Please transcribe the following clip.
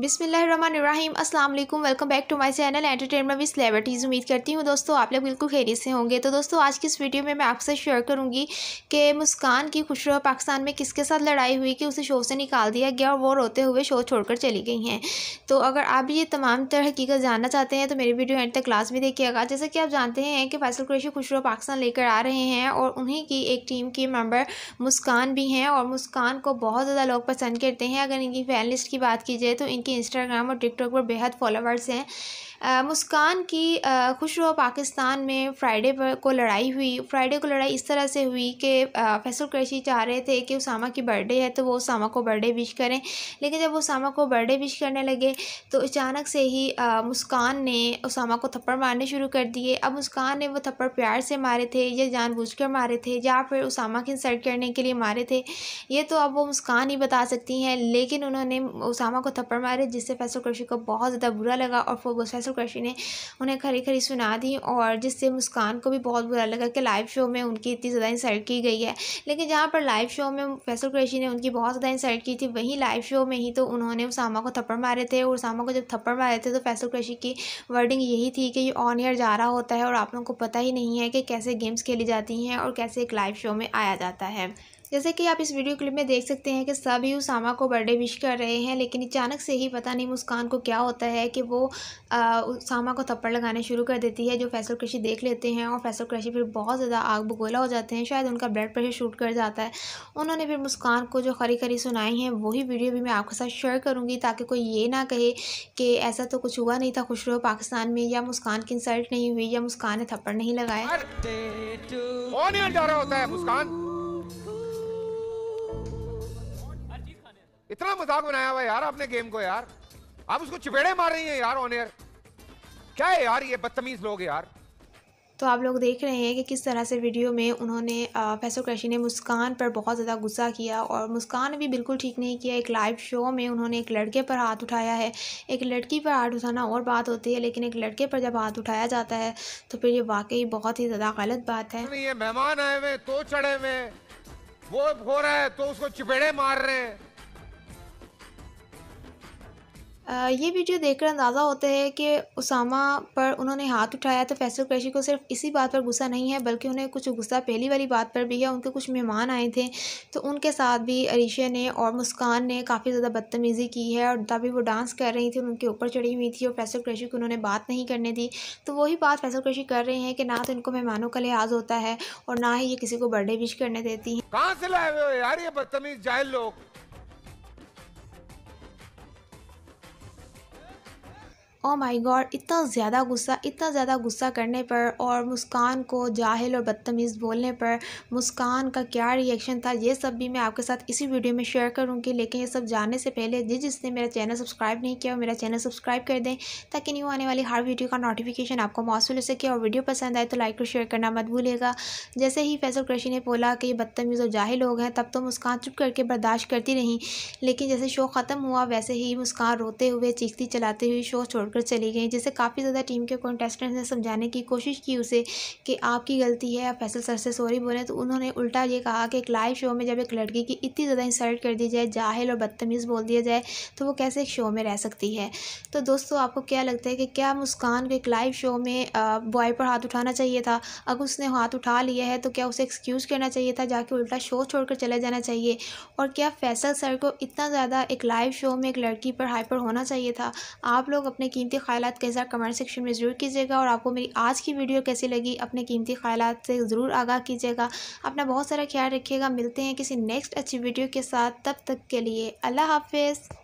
बिसमीम अस्सलाम वालेकुम welcome back to my channel entertainment with celebrities उम्मीद करती हूँ दोस्तों आप लोग बिल्कुल खैरी से होंगे तो दोस्तों आज की इस वीडियो में मैं आपसे शेयर करूँगी कि मुस्कान की खुशरो पाकिस्तान में किसके साथ लड़ाई हुई कि उसे शो से निकाल दिया गया और वो रोते हुए शो छोड़कर चली गई हैं तो अगर आप ये तमाम तरह हकीकत जानना चाहते हैं तो मेरी वीडियो एंड तक क्लास भी देखिएगा जैसा कि आप जानते हैं कि फैसल कुरेशी खुशरो पाकिस्तान लेकर आ रहे हैं और उन्हीं की एक टीम की मेम्बर मुस्कान भी हैं और मुस्कान को बहुत ज़्यादा लोग पसंद करते हैं अगर इनकी फैन लिस्ट की बात की जाए तो इनके इंस्टाग्राम और टिकटॉक पर बेहद फॉलोवर्स हैं मुस्कान की खुश रहो पाकिस्तान में फ्राइडे पर को लड़ाई हुई फ्राइडे को लड़ाई इस तरह से हुई कि फैसल क्रैशी चाह रहे थे कि उसामा की बर्थडे है तो वो उसामा को बर्थडे विश करें लेकिन जब उसामा को बर्थडे विश करने लगे तो अचानक से ही मुस्कान ने उसामा को थप्पड़ मारने शुरू कर दिए अब मुस्कान ने वो थप्पड़ प्यार से मारे थे या जान मारे थे या फिर उसामा की इंसल्ट करने के लिए मारे थे ये तो अब वो मुस्कान ही बता सकती हैं लेकिन उन्होंने उसामा को थप्पड़ मारे जिससे फैसल क्रैशी को बहुत ज़्यादा बुरा लगा और वो फैसल मास्टर ने उन्हें खरी खरी सुना दी और जिससे मुस्कान को भी बहुत बुरा लगा कि लाइव शो में उनकी इतनी ज़्यादा इंसल्ट की गई है लेकिन जहाँ पर लाइव शो में फैसल कुरैशी ने उनकी बहुत ज़्यादा इंसल्ट की थी वहीं लाइव शो में ही तो उन्होंने उसामा को थप्पड़ मारे थे और उसामा को जब थप्पड़ मारे थे तो फैसल कृषि की वर्डिंग यही थी कि ये ऑन ईयर जा रहा होता है और आप लोगों को पता ही नहीं है कि कैसे गेम्स खेली जाती हैं और कैसे एक लाइव शो में आया जाता है जैसे कि आप इस वीडियो क्लिप में देख सकते हैं कि सभी उसामा को बर्थडे विश कर रहे हैं लेकिन अचानक से ही पता नहीं मुस्कान को क्या होता है कि वो आ, उसामा को थप्पड़ लगाने शुरू कर देती है जो फैसल कृषि देख लेते हैं और फैसल कृषि फिर बहुत ज़्यादा आग बगोला हो जाते हैं शायद उनका ब्लड प्रेशर शूट कर जाता है उन्होंने फिर मुस्कान को जो खरी खरी सुनाई हैं वही वीडियो भी मैं आपके साथ शेयर करूँगी ताकि कोई ये ना कहे कि ऐसा तो कुछ हुआ नहीं था खुश रहो पाकिस्तान में या मुस्कान की इंसल्ट नहीं हुई या मुस्कान ने थप्पड़ नहीं लगाया होता है मुस्कान इतना मजाक बनाया हुआ यार आपने गेम को यार आप उसको चिपेड़े मार रही हैं यार ऑन एयर क्या है यार ये बदतमीज लोग यार तो आप लोग देख रहे हैं कि किस तरह से वीडियो में उन्होंने फैसल क्रैशी ने मुस्कान पर बहुत ज़्यादा गुस्सा किया और मुस्कान भी बिल्कुल ठीक नहीं किया एक लाइव शो में उन्होंने एक लड़के पर हाथ उठाया है एक लड़की पर हाथ उठाना और बात होती है लेकिन एक लड़के पर जब हाथ उठाया जाता है तो फिर ये वाकई बहुत ही ज़्यादा गलत बात है ये मेहमान आए हुए तो चढ़े हुए वो हो रहा है तो उसको चिपेड़े मार रहे हैं ये वीडियो देखकर अंदाज़ा होता है कि उसामा पर उन्होंने हाथ उठाया तो फैसल कैशी को सिर्फ इसी बात पर गुस्सा नहीं है बल्कि उन्हें कुछ गुस्सा पहली वाली बात पर भी है उनके कुछ मेहमान आए थे तो उनके साथ भी अरीशा ने और मुस्कान ने काफ़ी ज़्यादा बदतमीज़ी की है और तभी वो डांस कर रही थी उनके ऊपर चढ़ी हुई थी और फैसल कैशी को उन्होंने बात नहीं करने दी तो वही बात फैसल कैशी कर रहे हैं कि ना तो इनको मेहमानों का लिहाज होता है और ना ही ये किसी को बर्थडे विश करने देती हैं कहाँ से लाए हुए यार ये बदतमीज़ जाए लोग ओ माय गॉड इतना ज़्यादा गुस्सा इतना ज़्यादा गुस्सा करने पर और मुस्कान को जाहिल और बदतमीज़ बोलने पर मुस्कान का क्या रिएक्शन था ये सब भी मैं आपके साथ इसी वीडियो में शेयर करूँगी लेकिन ये सब जानने से पहले जिस जिसने मेरा चैनल सब्सक्राइब नहीं किया मेरा चैनल सब्सक्राइब कर दें ताकि न्यू आने वाली हर वीडियो का नोटिफिकेशन आपको मौसू हो सके और वीडियो पसंद आए तो लाइक और शेयर करना मत भूलेगा जैसे ही फैसल क्रशी ने बोला कि ये बदतमीज़ और जाहिल हो गए तब तो मुस्कान चुप करके बर्दाश्त करती रहीं लेकिन जैसे शो ख़त्म हुआ वैसे ही मुस्कान रोते हुए चीखती चलाते हुए शो छोड़ छोड़कर चली गई जिसे काफ़ी ज़्यादा टीम के कॉन्टेस्टेंट्स ने समझाने की कोशिश की उसे कि आपकी गलती है आप फैसल सर से सॉरी बोलें तो उन्होंने उल्टा ये कहा कि एक लाइव शो में जब एक लड़की की इतनी ज़्यादा इंसल्ट कर दी जाए जाहिल और बदतमीज़ बोल दिया जाए तो वो कैसे एक शो में रह सकती है तो दोस्तों आपको क्या लगता है कि क्या मुस्कान को एक लाइव शो में बॉय पर हाथ उठाना चाहिए था अगर उसने हाथ उठा लिया है तो क्या उसे एक्सक्यूज़ करना चाहिए था जाके उल्टा शो छोड़कर चले जाना चाहिए और क्या फैसल सर को इतना ज़्यादा एक लाइव शो में एक लड़की पर हाइपर होना चाहिए था आप लोग अपने की कीमती ख्याल का इजहार कमेंट सेक्शन में ज़रूर कीजिएगा और आपको मेरी आज की वीडियो कैसी लगी अपने कीमती ख्याल से ज़रूर आगाह कीजिएगा अपना बहुत सारा ख्याल रखिएगा मिलते हैं किसी नेक्स्ट अच्छी वीडियो के साथ तब तक के लिए अल्लाह हाफिज़